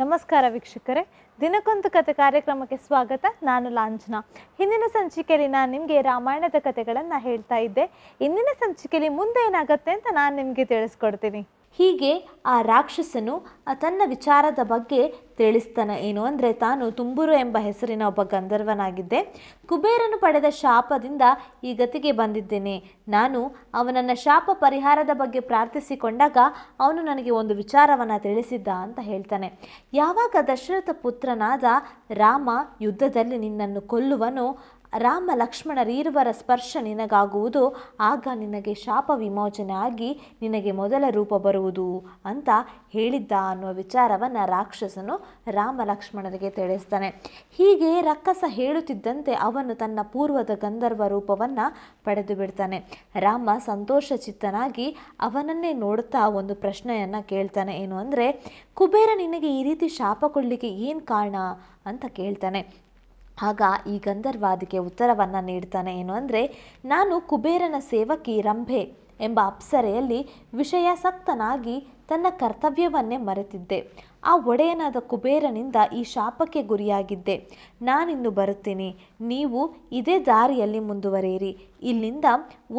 ನಮಸ್ಕಾರ ವೀಕ್ಷಕರೇ ದಿನಕ್ಕೊಂದು ಕತೆ ಕಾರ್ಯಕ್ರಮಕ್ಕೆ ಸ್ವಾಗತ ನಾನು ಲಾಂಛನ ಹಿಂದಿನ ಸಂಚಿಕೆಯಲ್ಲಿ ನಾನು ನಿಮಗೆ ರಾಮಾಯಣದ ಕಥೆಗಳನ್ನು ಹೇಳ್ತಾ ಇದ್ದೆ ಇಂದಿನ ಸಂಚಿಕೆಯಲ್ಲಿ ಮುಂದೆ ಏನಾಗುತ್ತೆ ಅಂತ ನಾನು ನಿಮಗೆ ತಿಳಿಸ್ಕೊಡ್ತೀನಿ ಹೀಗೆ ಆ ರಾಕ್ಷಸನು ತನ್ನ ವಿಚಾರದ ಬಗ್ಗೆ ತಿಳಿಸ್ತಾನೆ ಏನು ಅಂದರೆ ತಾನು ತುಂಬುರು ಎಂಬ ಹೆಸರಿನ ಒಬ್ಬ ಗಂಧರ್ವನಾಗಿದ್ದೆ ಕುಬೇರನು ಪಡೆದ ಶಾಪದಿಂದ ಈ ಗತಿಗೆ ಬಂದಿದ್ದೇನೆ ನಾನು ಅವನನ್ನು ಶಾಪ ಪರಿಹಾರದ ಬಗ್ಗೆ ಪ್ರಾರ್ಥಿಸಿಕೊಂಡಾಗ ಅವನು ನನಗೆ ಒಂದು ವಿಚಾರವನ್ನು ತಿಳಿಸಿದ್ದ ಅಂತ ಹೇಳ್ತಾನೆ ಯಾವಾಗ ದಶರಥ ಪುತ್ರನಾದ ರಾಮ ಯುದ್ಧದಲ್ಲಿ ನಿನ್ನನ್ನು ಕೊಲ್ಲುವನು ರಾಮ ಲಕ್ಷ್ಮಣರೀರ್ವರ ಸ್ಪರ್ಶ ನಿನಗಾಗುವುದು ಆಗ ನಿನಗೆ ಶಾಪ ವಿಮೋಚನೆ ಆಗಿ ನಿನಗೆ ಮೊದಲ ರೂಪ ಬರುವುದು ಅಂತ ಹೇಳಿದ್ದ ಅನ್ನುವ ವಿಚಾರವನ್ನು ರಾಕ್ಷಸನು ರಾಮ ಲಕ್ಷ್ಮಣರಿಗೆ ತಿಳಿಸ್ತಾನೆ ಹೀಗೆ ರಕ್ಕಸ ಹೇಳುತ್ತಿದ್ದಂತೆ ಅವನು ತನ್ನ ಪೂರ್ವದ ಗಂಧರ್ವ ರೂಪವನ್ನು ಪಡೆದು ಬಿಡ್ತಾನೆ ರಾಮ ಸಂತೋಷ ಚಿತ್ತನಾಗಿ ಅವನನ್ನೇ ನೋಡ್ತಾ ಒಂದು ಪ್ರಶ್ನೆಯನ್ನು ಕೇಳ್ತಾನೆ ಏನು ಅಂದರೆ ಕುಬೇರ ನಿನಗೆ ಈ ರೀತಿ ಶಾಪ ಕೊಡಲಿಕ್ಕೆ ಏನು ಕಾರಣ ಅಂತ ಕೇಳ್ತಾನೆ ಆಗ ಈ ಗಂಧರ್ವಾದಿಗೆ ಉತ್ತರವನ್ನು ನೀಡ್ತಾನೆ ಏನು ಅಂದರೆ ನಾನು ಕುಬೇರನ ಸೇವಕಿ ರಂಭೆ ಎಂಬ ಅಪ್ಸರೆಯಲ್ಲಿ ವಿಷಯಾಸಕ್ತನಾಗಿ ತನ್ನ ಕರ್ತವ್ಯವನ್ನೇ ಮರೆತಿದ್ದೆ ಆ ಒಡೆಯನಾದ ಕುಬೇರನಿಂದ ಈ ಶಾಪಕ್ಕೆ ಗುರಿಯಾಗಿದ್ದೆ ನಾನಿನ್ನು ಬರುತ್ತೀನಿ ನೀವು ಇದೇ ದಾರಿಯಲ್ಲಿ ಮುಂದುವರಿಯಿರಿ ಇಲ್ಲಿಂದ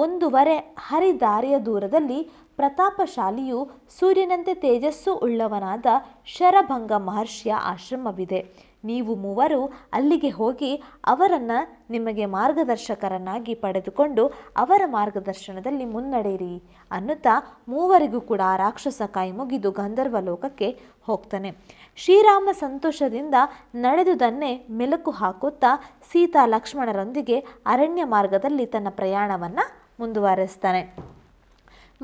ಒಂದೂವರೆ ಹರಿದಾರಿಯ ದೂರದಲ್ಲಿ ಪ್ರತಾಪಶಾಲಿಯು ಸೂರ್ಯನಂತೆ ತೇಜಸ್ಸು ಉಳ್ಳವನಾದ ಶರಭಂಗ ಮಹರ್ಷಿಯ ಆಶ್ರಮವಿದೆ ನೀವು ಮೂವರು ಅಲ್ಲಿಗೆ ಹೋಗಿ ಅವರನ್ನು ನಿಮಗೆ ಮಾರ್ಗದರ್ಶಕರನ್ನಾಗಿ ಪಡೆದುಕೊಂಡು ಅವರ ಮಾರ್ಗದರ್ಶನದಲ್ಲಿ ಮುನ್ನಡೆಯಿರಿ ಅನ್ನುತ್ತಾ ಮೂವರಿಗೂ ಕೂಡ ರಾಕ್ಷಸ ಕಾಯಿ ಮುಗಿದು ಗಂಧರ್ವ ಲೋಕಕ್ಕೆ ಹೋಗ್ತಾನೆ ಶ್ರೀರಾಮ ಸಂತೋಷದಿಂದ ನಡೆದುದನ್ನೇ ಮೆಲುಕು ಹಾಕುತ್ತಾ ಸೀತಾ ಲಕ್ಷ್ಮಣರೊಂದಿಗೆ ಅರಣ್ಯ ಮಾರ್ಗದಲ್ಲಿ ತನ್ನ ಪ್ರಯಾಣವನ್ನು ಮುಂದುವರೆಸ್ತಾನೆ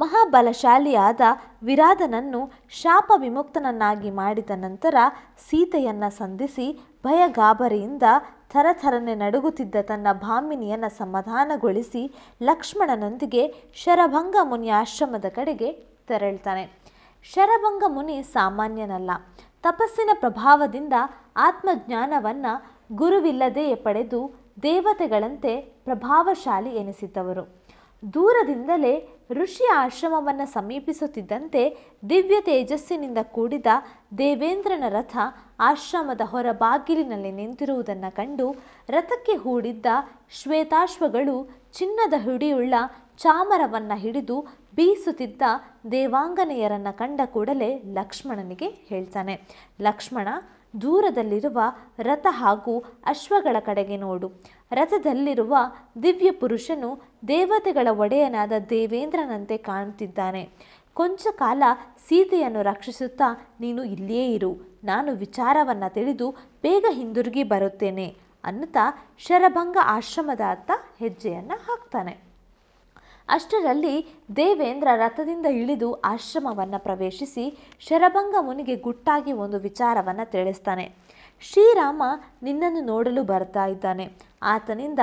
ಮಹಾಬಲಶಾಲಿಯಾದ ವಿರಾದನನ್ನು ಶಾಪ ವಿಮುಕ್ತನನ್ನಾಗಿ ಮಾಡಿದ ನಂತರ ಸೀತೆಯನ್ನು ಸಂಧಿಸಿ ಭಯಗಾಬರಿಯಿಂದ ಥರಥರನೆ ನಡುಗುತ್ತಿದ್ದ ತನ್ನ ಭಾಮಿನಿಯನ್ನು ಸಮಾಧಾನಗೊಳಿಸಿ ಲಕ್ಷ್ಮಣನೊಂದಿಗೆ ಶರಭಂಗ ಮುನಿಯ ಆಶ್ರಮದ ಕಡೆಗೆ ತೆರಳ್ತಾನೆ ಶರಭಂಗ ಮುನಿ ಸಾಮಾನ್ಯನಲ್ಲ ತಪಸ್ಸಿನ ಪ್ರಭಾವದಿಂದ ಆತ್ಮಜ್ಞಾನವನ್ನು ಗುರುವಿಲ್ಲದೆಯೇ ಪಡೆದು ದೇವತೆಗಳಂತೆ ಪ್ರಭಾವಶಾಲಿ ಎನಿಸಿದ್ದವರು ದೂರದಿಂದಲೇ ಋಷಿ ಆಶ್ರಮವನ್ನು ಸಮೀಪಿಸುತ್ತಿದ್ದಂತೆ ದಿವ್ಯ ತೇಜಸ್ಸಿನಿಂದ ಕೂಡಿದ ದೇವೇಂದ್ರನ ರಥ ಆಶ್ರಮದ ಹೊರ ಬಾಗಿಲಿನಲ್ಲಿ ನಿಂತಿರುವುದನ್ನು ಕಂಡು ರಥಕ್ಕೆ ಹೂಡಿದ್ದ ಶ್ವೇತಾಶ್ವಗಳು ಚಿನ್ನದ ಹಿಡಿಯುಳ್ಳ ಚಾಮರವನ್ನು ಹಿಡಿದು ಬೀಸುತ್ತಿದ್ದ ದೇವಾಂಗನೆಯರನ್ನು ಕಂಡ ಕೂಡಲೇ ಲಕ್ಷ್ಮಣನಿಗೆ ಹೇಳ್ತಾನೆ ಲಕ್ಷ್ಮಣ ದೂರದಲ್ಲಿರುವ ರಥ ಹಾಗೂ ಅಶ್ವಗಳ ಕಡೆಗೆ ನೋಡು ರಥದಲ್ಲಿರುವ ದಿವ್ಯ ಪುರುಷನು ದೇವತೆಗಳ ಒಡೆಯನಾದ ದೇವೇಂದ್ರನಂತೆ ಕಾಣುತ್ತಿದ್ದಾನೆ ಕೊಂಚ ಕಾಲ ಸೀತೆಯನ್ನು ರಕ್ಷಿಸುತ್ತಾ ನೀನು ಇಲ್ಲಿಯೇ ಇರು ನಾನು ವಿಚಾರವನ್ನು ತಿಳಿದು ಬೇಗ ಹಿಂದಿರುಗಿ ಬರುತ್ತೇನೆ ಅನ್ನುತ್ತಾ ಶರಭಂಗ ಆಶ್ರಮದ ಅತ್ತ ಹೆಜ್ಜೆಯನ್ನು ಹಾಕ್ತಾನೆ ಅಷ್ಟರಲ್ಲಿ ದೇವೇಂದ್ರ ರಥದಿಂದ ಇಳಿದು ಆಶ್ರಮವನ್ನು ಪ್ರವೇಶಿಸಿ ಶರಭಂಗ ಮುನಿಗೆ ಗುಟ್ಟಾಗಿ ಒಂದು ವಿಚಾರವನ್ನು ತಿಳಿಸ್ತಾನೆ ಶ್ರೀರಾಮ ನಿನ್ನನ್ನು ನೋಡಲು ಬರ್ತಾ ಇದ್ದಾನೆ ಆತನಿಂದ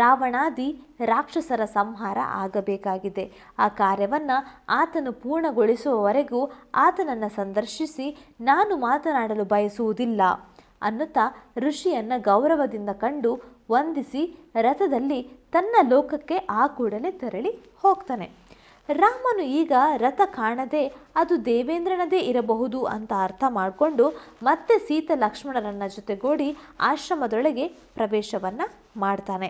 ರಾವಣಾದಿ ರಾಕ್ಷಸರ ಸಂಹಾರ ಆಗಬೇಕಾಗಿದೆ ಆ ಕಾರ್ಯವನ್ನು ಆತನು ಪೂರ್ಣಗೊಳಿಸುವವರೆಗೂ ಆತನನ್ನು ಸಂದರ್ಶಿಸಿ ನಾನು ಮಾತನಾಡಲು ಬಯಸುವುದಿಲ್ಲ ಅನ್ನುತ್ತಾ ಋಷಿಯನ್ನು ಗೌರವದಿಂದ ಕಂಡು ವಂದಿಸಿ ರಥದಲ್ಲಿ ತನ್ನ ಲೋಕಕ್ಕೆ ಆ ಕೂಡಲೇ ತೆರಳಿ ಹೋಗ್ತಾನೆ ರಾಮನು ಈಗ ರಥ ಕಾಣದೆ ಅದು ದೇವೇಂದ್ರನದೇ ಇರಬಹುದು ಅಂತ ಅರ್ಥ ಮಾಡಿಕೊಂಡು ಮತ್ತೆ ಸೀತ ಲಕ್ಷ್ಮಣರನ್ನ ಜೊತೆಗೂಡಿ ಆಶ್ರಮದೊಳಗೆ ಪ್ರವೇಶವನ್ನು ಮಾಡ್ತಾನೆ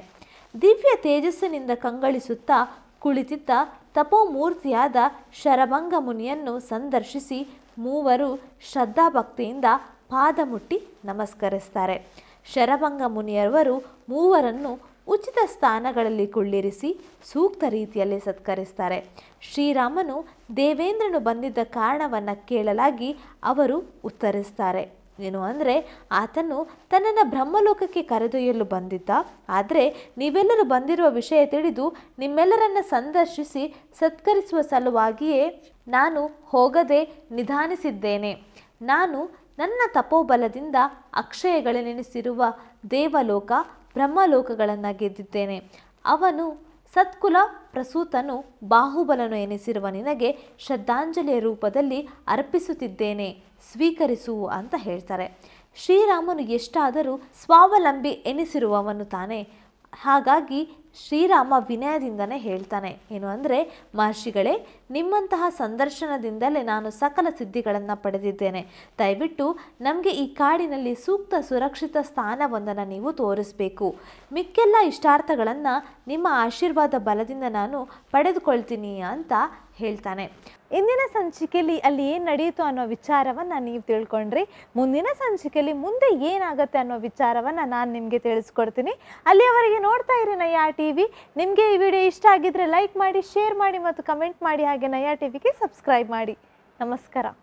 ದಿವ್ಯ ತೇಜಸ್ಸಿನಿಂದ ಕಂಗಳಿಸುತ್ತಾ ಕುಳಿತಿದ್ದ ತಪೋಮೂರ್ತಿಯಾದ ಶರಭಂಗ ಮುನಿಯನ್ನು ಸಂದರ್ಶಿಸಿ ಮೂವರು ಶ್ರದ್ಧಾಭಕ್ತಿಯಿಂದ ಪಾದ ಮುಟ್ಟಿ ನಮಸ್ಕರಿಸ್ತಾರೆ ಶರಭಂಗ ಮುನಿಯವರು ಮೂವರನ್ನು ಉಚಿತ ಸ್ಥಾನಗಳಲ್ಲಿ ಕುಳ್ಳಿರಿಸಿ ಸೂಕ್ತ ರೀತಿಯಲ್ಲಿ ಸತ್ಕರಿಸ್ತಾರೆ ಶ್ರೀರಾಮನು ದೇವೇಂದ್ರನು ಬಂದಿದ್ದ ಕಾರಣವನ್ನು ಕೇಳಲಾಗಿ ಅವರು ಉತ್ತರಿಸ್ತಾರೆ ಏನು ಅಂದರೆ ಆತನು ತನ್ನನ್ನು ಬ್ರಹ್ಮಲೋಕಕ್ಕೆ ಕರೆದೊಯ್ಯಲು ಬಂದಿದ್ದ ಆದರೆ ನೀವೆಲ್ಲರೂ ಬಂದಿರುವ ವಿಷಯ ತಿಳಿದು ನಿಮ್ಮೆಲ್ಲರನ್ನು ಸಂದರ್ಶಿಸಿ ಸತ್ಕರಿಸುವ ಸಲುವಾಗಿಯೇ ನಾನು ಹೋಗದೆ ನಿಧಾನಿಸಿದ್ದೇನೆ ನಾನು ನನ್ನ ತಪೋಬಲದಿಂದ ನೆನೆಸಿರುವ ದೇವಲೋಕ ಬ್ರಹ್ಮಲೋಕಗಳನ್ನು ಗೆದ್ದಿದ್ದೇನೆ ಅವನು ಸತ್ಕುಲ ಪ್ರಸೂತನು ಬಾಹುಬಲನು ಎನಿಸಿರುವ ನಿನಗೆ ಶ್ರದ್ಧಾಂಜಲಿಯ ರೂಪದಲ್ಲಿ ಅರ್ಪಿಸುತ್ತಿದ್ದೇನೆ ಸ್ವೀಕರಿಸು ಅಂತ ಹೇಳ್ತಾರೆ ಶ್ರೀರಾಮನು ಎಷ್ಟಾದರೂ ಸ್ವಾವಲಂಬಿ ಎನಿಸಿರುವವನು ತಾನೇ ಹಾಗಾಗಿ ಶ್ರೀರಾಮ ವಿನಯದಿಂದನೇ ಹೇಳ್ತಾನೆ ಏನು ಅಂದರೆ ಮಹರ್ಷಿಗಳೇ ನಿಮ್ಮಂತಹ ಸಂದರ್ಶನದಿಂದಲೇ ನಾನು ಸಕಲ ಸಿದ್ಧಿಗಳನ್ನು ಪಡೆದಿದ್ದೇನೆ ದಯವಿಟ್ಟು ನಮಗೆ ಈ ಕಾಡಿನಲ್ಲಿ ಸೂಕ್ತ ಸುರಕ್ಷಿತ ಸ್ಥಾನವೊಂದನ್ನು ನೀವು ತೋರಿಸಬೇಕು ಮಿಕ್ಕೆಲ್ಲ ಇಷ್ಟಾರ್ಥಗಳನ್ನು ನಿಮ್ಮ ಆಶೀರ್ವಾದ ಬಲದಿಂದ ನಾನು ಪಡೆದುಕೊಳ್ತೀನಿ ಅಂತ ಹೇಳ್ತಾನೆ ಇಂದಿನ ಸಂಚಿಕೆಯಲ್ಲಿ ಅಲ್ಲಿ ಏನು ನಡೆಯಿತು ಅನ್ನೋ ವಿಚಾರವನ್ನು ನೀವು ತಿಳ್ಕೊಂಡ್ರಿ ಮುಂದಿನ ಸಂಚಿಕೆಯಲ್ಲಿ ಮುಂದೆ ಏನಾಗುತ್ತೆ ಅನ್ನೋ ವಿಚಾರವನ್ನು ನಾನು ನಿಮಗೆ ತಿಳಿಸ್ಕೊಡ್ತೀನಿ ಅಲ್ಲಿಯವರೆಗೆ ನೋಡ್ತಾ ಇರಿ ನಯಾ ಟಿ ವಿ ನಿಮಗೆ ಈ ವಿಡಿಯೋ ಇಷ್ಟ ಆಗಿದ್ದರೆ ಲೈಕ್ ಮಾಡಿ ಶೇರ್ ಮಾಡಿ ಮತ್ತು ಕಮೆಂಟ್ ಮಾಡಿ ಹಾಗೆ ನಯಾ ಟಿ ವಿಗೆ ಸಬ್ಸ್ಕ್ರೈಬ್ ಮಾಡಿ ನಮಸ್ಕಾರ